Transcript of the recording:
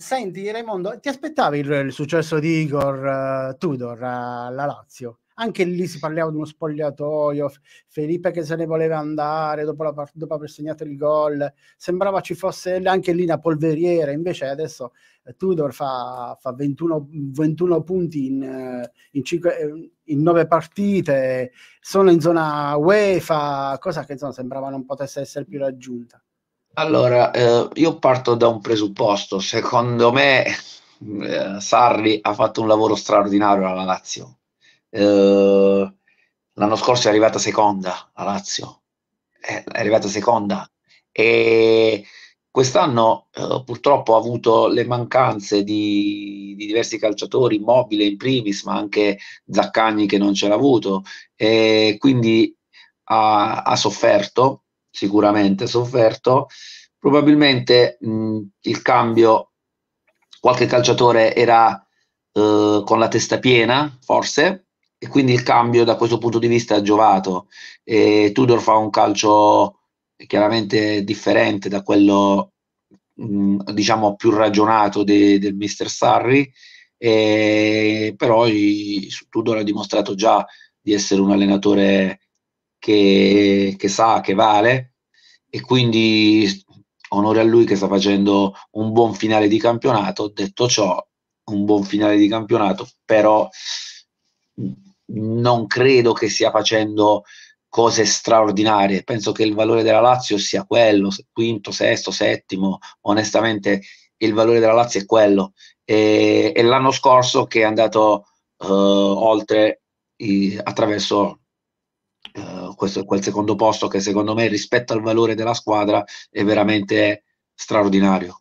Senti Raimondo, ti aspettavi il, il successo di Igor uh, Tudor alla Lazio? Anche lì si parlava di uno spogliatoio, Felipe che se ne voleva andare dopo, la, dopo aver segnato il gol, sembrava ci fosse anche lì una polveriera, invece adesso eh, Tudor fa, fa 21, 21, punti in, eh, in, 5, eh, in 9 partite, sono in zona UEFA, cosa che insomma, sembrava non potesse essere più raggiunta. Allora, eh, io parto da un presupposto. Secondo me eh, Sarri ha fatto un lavoro straordinario alla Lazio. Eh, l'anno scorso è arrivata seconda a Lazio. Eh, è, arrivata seconda. E quest'anno eh, purtroppo ha avuto le mancanze di, di, diversi calciatori, Mobile in primis, ma anche Zaccagni che non ce l'ha avuto. E quindi ha, ha sofferto sicuramente sofferto, probabilmente mh, il cambio, qualche calciatore era eh, con la testa piena, forse, e quindi il cambio da questo punto di vista ha giovato. E Tudor fa un calcio chiaramente differente da quello mh, diciamo più ragionato de, del mister Sarri, e, però i, Tudor ha dimostrato già di essere un allenatore che, che sa che vale e quindi onore a lui che sta facendo un buon finale di campionato. Detto ciò, un buon finale di campionato, però non credo che stia facendo cose straordinarie. Penso che il valore della Lazio sia quello, quinto, sesto, settimo. Onestamente, il valore della Lazio è quello. E, e l'anno scorso che è andato eh, oltre i, attraverso eh, questo, quel secondo posto che secondo me rispetto al valore della squadra è veramente straordinario.